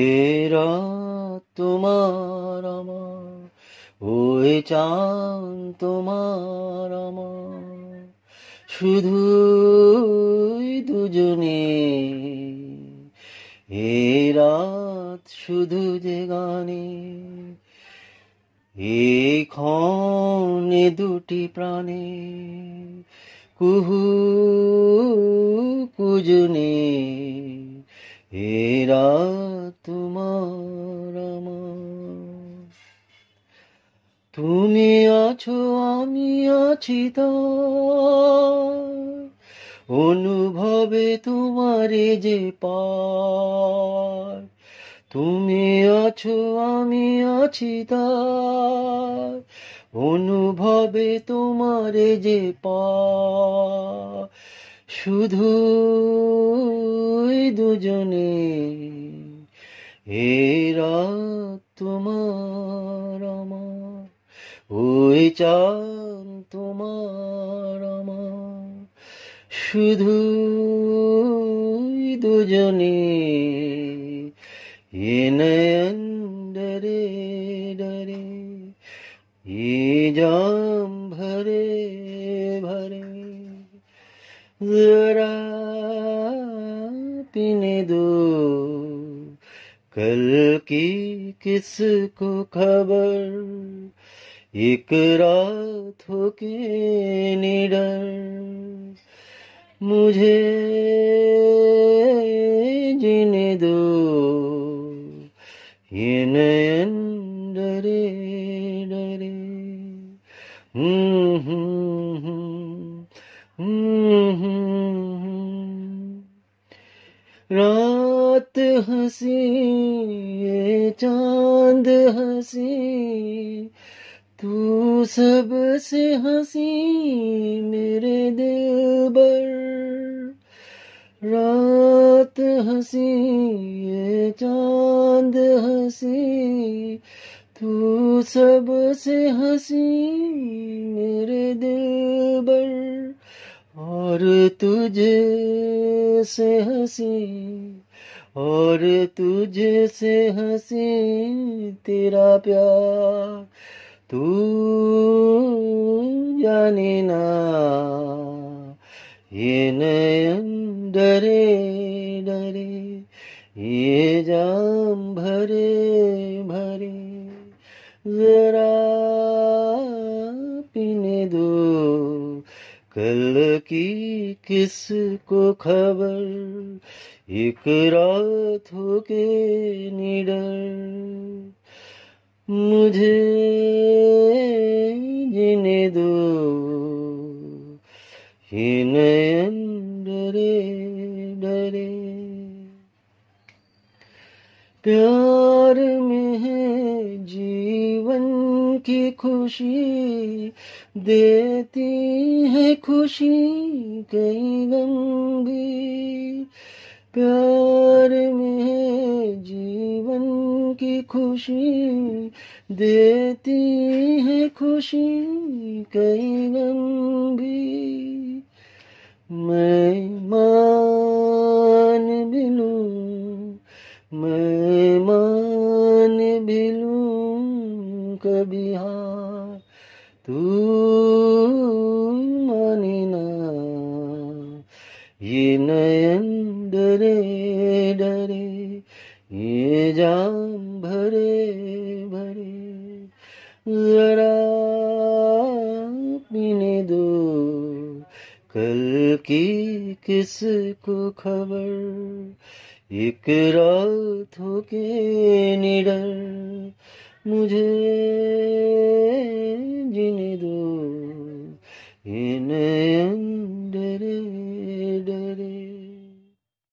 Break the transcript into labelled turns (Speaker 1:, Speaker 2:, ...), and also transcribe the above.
Speaker 1: এরা তোমার ওই চান তোমার শুধু দুজনে এ রাত শুধু যে গানে এখনে দুটি প্রাণে কুহু কুজনে এরা তোমার তুমি আছো আমি আছি তো অনুভবে তোমারে যে পার তুমি আছো আমি আছি তার অনুভবে তোমারে যে পা শুধু দুজনে এরা তোমার ওই চান তোমার শুধু ये नयन डरे डरे ये जाम भरे भरे जरा पीने दो कल की किस को खबर एक रात हो के निडर मुझे जीने दो இணையண்டரே டரே रात हसी ये चांद हसी तू सबसे हसी मेरे दिल बर रात हसी ये चांद हंसी तू सबसे हसी मेरे दिल बर और तुझे से हसी और तुझे से हसी तेरा प्यार तू जाने ना ये नयन डरे डरे ये जाम भरे भरे जरा पीने दो कल की किस को खबर एक रात हो के निडर मुझे जीने दो ही नहीं की खुशी देती है खुशी कई गम भी प्यार में जीवन की खुशी देती है खुशी कई गम भी मैं मान बिलू मैं ये नयन डरे डरे ये जाम भरे भरे जरा पीने दो कल की किस को खबर एक रात हो के निडर मुझे